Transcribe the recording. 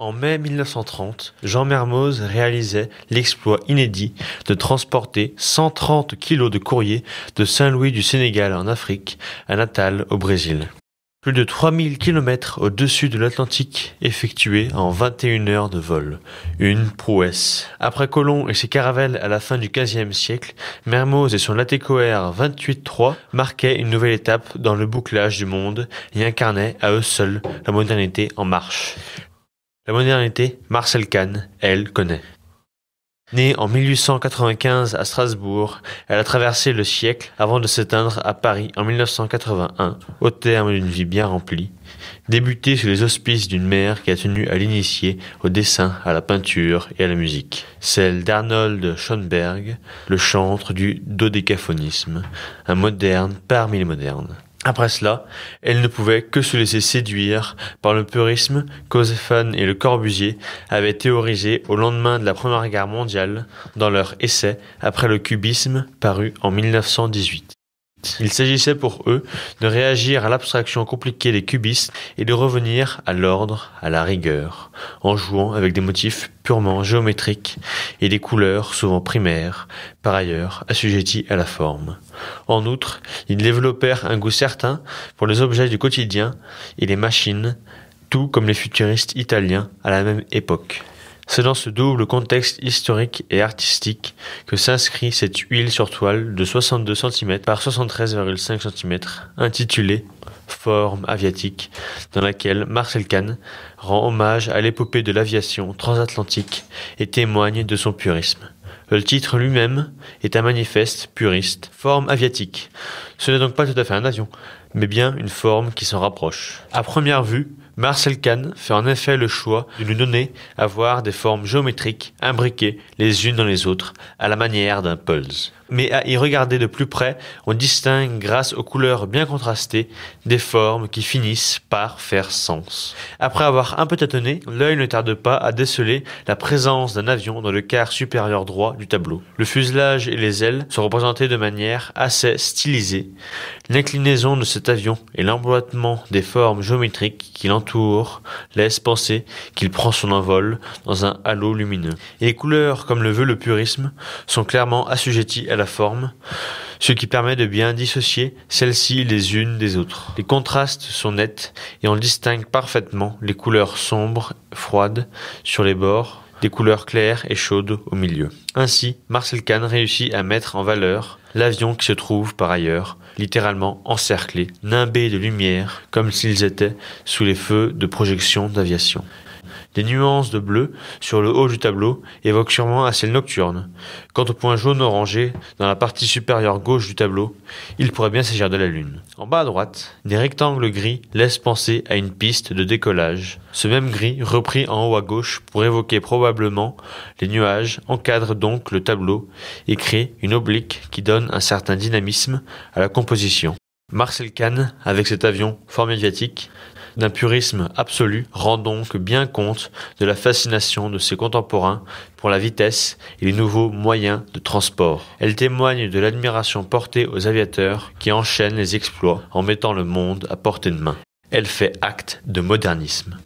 En mai 1930, Jean Mermoz réalisait l'exploit inédit de transporter 130 kilos de courrier de Saint-Louis du Sénégal en Afrique à Natal au Brésil. Plus de 3000 kilomètres au-dessus de l'Atlantique effectués en 21 heures de vol. Une prouesse. Après Colomb et ses caravelles à la fin du XVe siècle, Mermoz et son Latécoère 28-3 marquaient une nouvelle étape dans le bouclage du monde et incarnaient à eux seuls la modernité en marche. La modernité, Marcel Kahn, elle, connaît. Née en 1895 à Strasbourg, elle a traversé le siècle avant de s'éteindre à Paris en 1981, au terme d'une vie bien remplie, débutée sous les auspices d'une mère qui a tenu à l'initier au dessin, à la peinture et à la musique, celle d'Arnold Schoenberg, le chantre du dodécaphonisme, un moderne parmi les modernes. Après cela, elle ne pouvait que se laisser séduire par le purisme qu'ozéphane et le Corbusier avaient théorisé au lendemain de la Première Guerre mondiale dans leur essai après le cubisme paru en 1918. Il s'agissait pour eux de réagir à l'abstraction compliquée des cubistes et de revenir à l'ordre, à la rigueur, en jouant avec des motifs purement géométriques et des couleurs souvent primaires, par ailleurs assujetties à la forme. En outre, ils développèrent un goût certain pour les objets du quotidien et les machines, tout comme les futuristes italiens à la même époque. C'est dans ce double contexte historique et artistique que s'inscrit cette huile sur toile de 62 cm par 73,5 cm intitulée Forme aviatique, dans laquelle Marcel Kahn rend hommage à l'épopée de l'aviation transatlantique et témoigne de son purisme. Le titre lui-même est un manifeste puriste, forme aviatique. Ce n'est donc pas tout à fait un avion, mais bien une forme qui s'en rapproche. À première vue, Marcel Kahn fait en effet le choix de nous donner à voir des formes géométriques imbriquées les unes dans les autres, à la manière d'un pulse. Mais à y regarder de plus près, on distingue grâce aux couleurs bien contrastées des formes qui finissent par faire sens. Après avoir un peu tâtonné, l'œil ne tarde pas à déceler la présence d'un avion dans le quart supérieur droit du tableau. Le fuselage et les ailes sont représentés de manière assez stylisée. L'inclinaison de cet avion et l'emboîtement des formes géométriques qui l'entourent laisse penser qu'il prend son envol dans un halo lumineux. Et les couleurs, comme le veut le purisme, sont clairement assujetties à la forme, ce qui permet de bien dissocier celles-ci les unes des autres. Les contrastes sont nets et on distingue parfaitement les couleurs sombres, froides, sur les bords, des couleurs claires et chaudes au milieu. Ainsi, Marcel Kahn réussit à mettre en valeur l'avion qui se trouve par ailleurs littéralement encerclé, nimbé de lumière, comme s'ils étaient sous les feux de projection d'aviation. Des nuances de bleu sur le haut du tableau évoquent sûrement un ciel nocturne. Quant au point jaune-orangé dans la partie supérieure gauche du tableau, il pourrait bien s'agir de la lune. En bas à droite, des rectangles gris laissent penser à une piste de décollage. Ce même gris, repris en haut à gauche pour évoquer probablement les nuages, encadre donc le tableau et crée une oblique qui donne un certain dynamisme à la composition. Marcel Kahn, avec cet avion fort médiatique, d'un purisme absolu rend donc bien compte de la fascination de ses contemporains pour la vitesse et les nouveaux moyens de transport. Elle témoigne de l'admiration portée aux aviateurs qui enchaînent les exploits en mettant le monde à portée de main. Elle fait acte de modernisme.